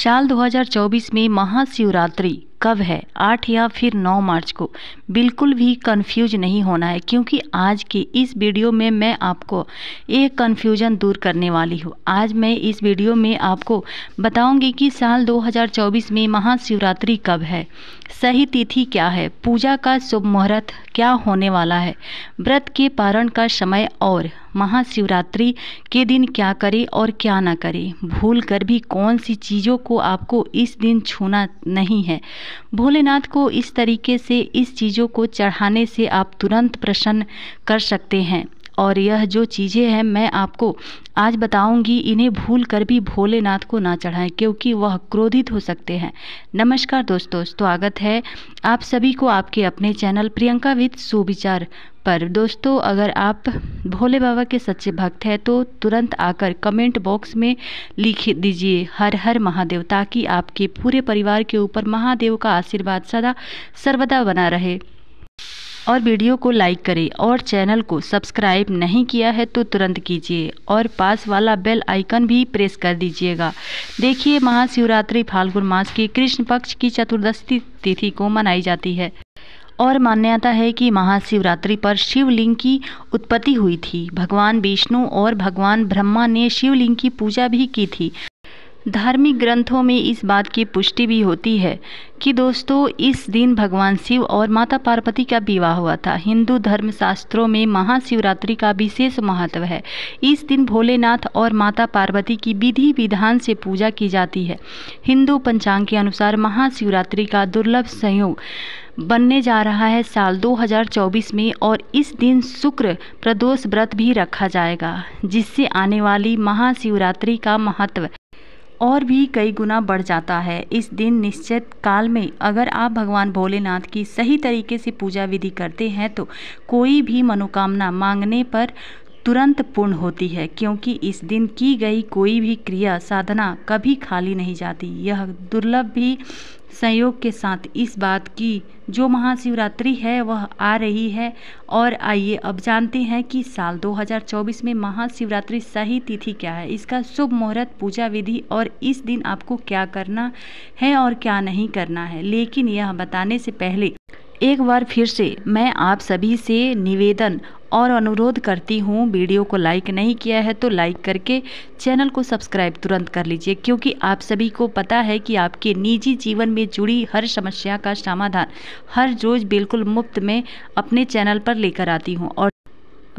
साल 2024 में महाशिवरात्रि कब है आठ या फिर नौ मार्च को बिल्कुल भी कंफ्यूज नहीं होना है क्योंकि आज की इस वीडियो में मैं आपको एक कंफ्यूजन दूर करने वाली हूँ आज मैं इस वीडियो में आपको बताऊंगी कि साल 2024 में महाशिवरात्रि कब है सही तिथि क्या है पूजा का शुभ मुहूर्त क्या होने वाला है व्रत के पारण का समय और महाशिवरात्रि के दिन क्या करें और क्या ना करें भूल कर भी कौन सी चीज़ों को आपको इस दिन छूना नहीं है भोलेनाथ को इस तरीके से इस चीज़ों को चढ़ाने से आप तुरंत प्रसन्न कर सकते हैं और यह जो चीज़ें हैं मैं आपको आज बताऊंगी इन्हें भूल कर भी भोलेनाथ को ना चढ़ाएं क्योंकि वह क्रोधित हो सकते हैं नमस्कार दोस्तों स्वागत है आप सभी को आपके अपने चैनल प्रियंका विद सुविचार पर दोस्तों अगर आप भोले बाबा के सच्चे भक्त हैं तो तुरंत आकर कमेंट बॉक्स में लिख दीजिए हर हर महादेव ताकि आपके पूरे परिवार के ऊपर महादेव का आशीर्वाद सदा सर्वदा बना रहे और वीडियो को लाइक करें और चैनल को सब्सक्राइब नहीं किया है तो तुरंत कीजिए और पास वाला बेल आइकन भी प्रेस कर दीजिएगा देखिए महाशिवरात्रि फाल्गुन मास की कृष्ण पक्ष की चतुर्दशी तिथि को मनाई जाती है और मान्यता है कि महाशिवरात्रि पर शिवलिंग की उत्पत्ति हुई थी भगवान विष्णु और भगवान ब्रह्मा ने शिवलिंग की पूजा भी की थी धार्मिक ग्रंथों में इस बात की पुष्टि भी होती है कि दोस्तों इस दिन भगवान शिव और माता पार्वती का विवाह हुआ था हिंदू धर्म शास्त्रों में महाशिवरात्रि का विशेष महत्व है इस दिन भोलेनाथ और माता पार्वती की विधि विधान से पूजा की जाती है हिंदू पंचांग के अनुसार महाशिवरात्रि का दुर्लभ संयोग बनने जा रहा है साल 2024 में और इस दिन शुक्र प्रदोष व्रत भी रखा जाएगा जिससे आने वाली महाशिवरात्रि का महत्व और भी कई गुना बढ़ जाता है इस दिन निश्चित काल में अगर आप भगवान भोलेनाथ की सही तरीके से पूजा विधि करते हैं तो कोई भी मनोकामना मांगने पर तुरंत पूर्ण होती है क्योंकि इस दिन की गई कोई भी क्रिया साधना कभी खाली नहीं जाती यह दुर्लभ भी संयोग के साथ इस बात की जो महाशिवरात्रि है वह आ रही है और आइए अब जानते हैं कि साल 2024 में महाशिवरात्रि सही तिथि क्या है इसका शुभ मुहूर्त पूजा विधि और इस दिन आपको क्या करना है और क्या नहीं करना है लेकिन यह बताने से पहले एक बार फिर से मैं आप सभी से निवेदन और अनुरोध करती हूँ वीडियो को लाइक नहीं किया है तो लाइक करके चैनल को सब्सक्राइब तुरंत कर लीजिए क्योंकि आप सभी को पता है कि आपके निजी जीवन में जुड़ी हर समस्या का समाधान हर रोज़ बिल्कुल मुफ्त में अपने चैनल पर लेकर आती हूँ और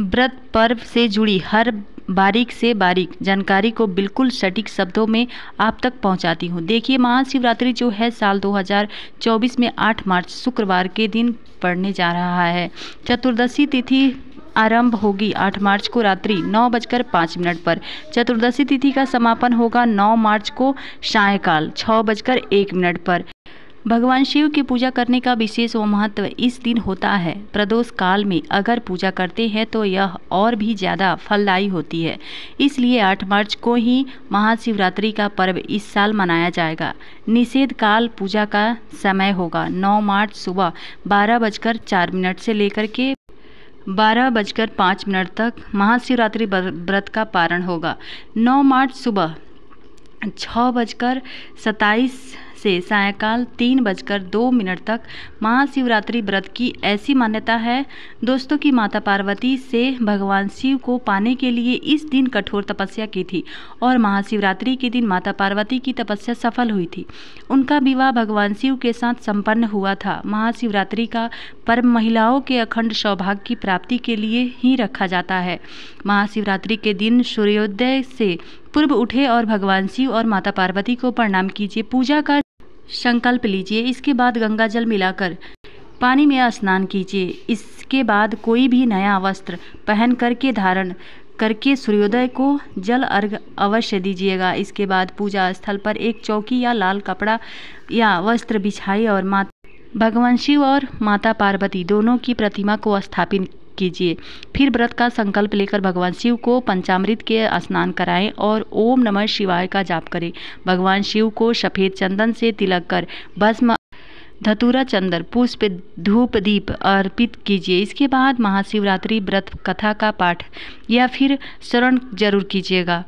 व्रत पर्व से जुड़ी हर बारीक से बारीक जानकारी को बिल्कुल सटीक शब्दों में आप तक पहुंचाती हूं देखिए महाशिवरात्रि जो है साल 2024 में 8 मार्च शुक्रवार के दिन पड़ने जा रहा है चतुर्दशी तिथि आरंभ होगी 8 मार्च को रात्रि नौ बजकर पाँच मिनट पर चतुर्दशी तिथि का समापन होगा 9 मार्च को सायकाल छः बजकर एक मिनट पर भगवान शिव की पूजा करने का विशेष व महत्व इस दिन होता है प्रदोष काल में अगर पूजा करते हैं तो यह और भी ज़्यादा फलदायी होती है इसलिए 8 मार्च को ही महाशिवरात्रि का पर्व इस साल मनाया जाएगा निषेध काल पूजा का समय होगा 9 मार्च सुबह बारह बजकर चार मिनट से लेकर के बारह बजकर पाँच मिनट तक महाशिवरात्रि व्रत का पारण होगा नौ मार्च सुबह छः बजकर सत्ताईस से सायकाल तीन बजकर दो मिनट तक महाशिवरात्रि व्रत की ऐसी मान्यता है दोस्तों की माता पार्वती से भगवान शिव को पाने के लिए इस दिन कठोर तपस्या की थी और महाशिवरात्रि के दिन माता पार्वती की तपस्या सफल हुई थी उनका विवाह भगवान शिव के साथ संपन्न हुआ था महाशिवरात्रि का पर्व महिलाओं के अखंड सौभाग्य की प्राप्ति के लिए ही रखा जाता है महाशिवरात्रि के दिन सूर्योदय से पूर्व उठे और भगवान शिव और माता पार्वती को प्रणाम कीजिए पूजा का संकल्प लीजिए इसके बाद गंगा जल मिलाकर पानी में स्नान कीजिए इसके बाद कोई भी नया वस्त्र पहन करके धारण करके सूर्योदय को जल अर्घ अवश्य दीजिएगा इसके बाद पूजा स्थल पर एक चौकी या लाल कपड़ा या वस्त्र बिछाई और माता भगवान शिव और माता पार्वती दोनों की प्रतिमा को स्थापित कीजिए फिर व्रत का संकल्प लेकर भगवान शिव को पंचामृत के स्नान कराएं और ओम नमः शिवाय का जाप करें भगवान शिव को सफ़ेद चंदन से तिलक कर भस्म धतूरा चंदन पुष्प धूप दीप अर्पित कीजिए इसके बाद महाशिवरात्रि व्रत कथा का पाठ या फिर शरण जरूर कीजिएगा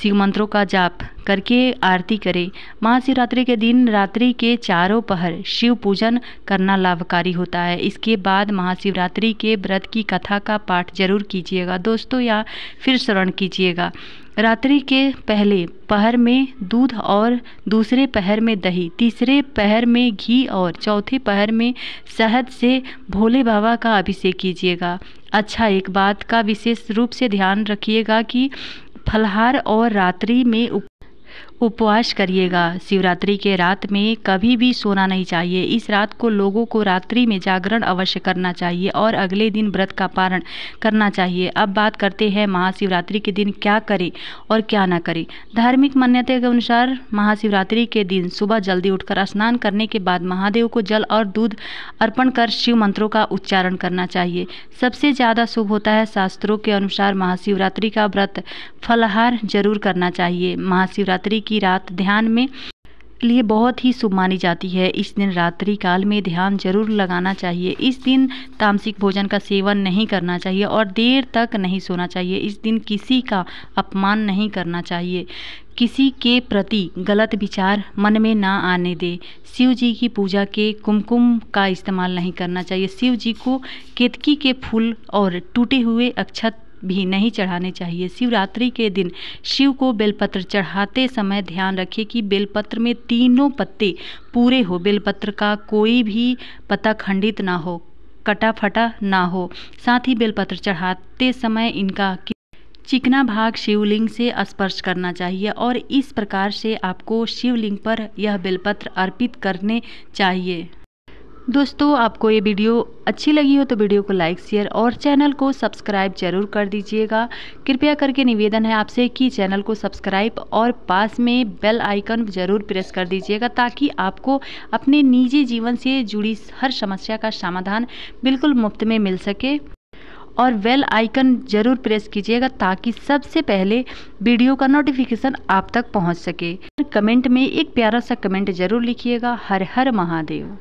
शिव मंत्रों का जाप करके आरती करें महाशिवरात्रि के दिन रात्रि के चारों पहर शिव पूजन करना लाभकारी होता है इसके बाद महाशिवरात्रि के व्रत की कथा का पाठ जरूर कीजिएगा दोस्तों या फिर श्रवण कीजिएगा रात्रि के पहले पहर में दूध और दूसरे पहर में दही तीसरे पहर में घी और चौथे पहर में शहद से भोले बाबा का अभिषेक कीजिएगा अच्छा एक बात का विशेष रूप से ध्यान रखिएगा कि फलहार और रात्रि में उप उपवास करिएगा शिवरात्रि के रात में कभी भी सोना नहीं चाहिए इस रात को लोगों को रात्रि में जागरण अवश्य करना चाहिए और अगले दिन व्रत का पारण करना चाहिए अब बात करते हैं महाशिवरात्रि के दिन क्या करें और क्या ना करें धार्मिक मान्यता के अनुसार महाशिवरात्रि के दिन सुबह जल्दी उठकर स्नान करने के बाद महादेव को जल और दूध अर्पण कर शिव मंत्रों का उच्चारण करना चाहिए सबसे ज़्यादा शुभ होता है शास्त्रों के अनुसार महाशिवरात्रि का व्रत फलहार जरूर करना चाहिए महाशिवरात्रि की की रात ध्यान में लिए बहुत ही शुभ मानी जाती है इस दिन रात्रि काल में ध्यान जरूर लगाना चाहिए इस दिन तामसिक भोजन का सेवन नहीं करना चाहिए और देर तक नहीं सोना चाहिए इस दिन किसी का अपमान नहीं करना चाहिए किसी के प्रति गलत विचार मन में ना आने दे शिव जी की पूजा के कुमकुम का इस्तेमाल नहीं करना चाहिए शिव जी को केतकी के फूल और टूटे हुए अक्षत भी नहीं चढ़ाने चाहिए शिवरात्रि के दिन शिव को बेलपत्र चढ़ाते समय ध्यान रखें कि बेलपत्र में तीनों पत्ते पूरे हो बेलपत्र का कोई भी पता खंडित ना हो कटा फटा ना हो साथ ही बेलपत्र चढ़ाते समय इनका चिकना भाग शिवलिंग से स्पर्श करना चाहिए और इस प्रकार से आपको शिवलिंग पर यह बेलपत्र अर्पित करने चाहिए दोस्तों आपको ये वीडियो अच्छी लगी हो तो वीडियो को लाइक शेयर और चैनल को सब्सक्राइब जरूर कर दीजिएगा कृपया करके निवेदन है आपसे कि चैनल को सब्सक्राइब और पास में बेल आइकन जरूर प्रेस कर दीजिएगा ताकि आपको अपने निजी जीवन से जुड़ी हर समस्या का समाधान बिल्कुल मुफ्त में मिल सके और बेल आइकन जरूर प्रेस कीजिएगा ताकि सबसे पहले वीडियो का नोटिफिकेशन आप तक पहुंच सके कमेंट में एक प्यारा सा कमेंट जरूर लिखिएगा हर हर महादेव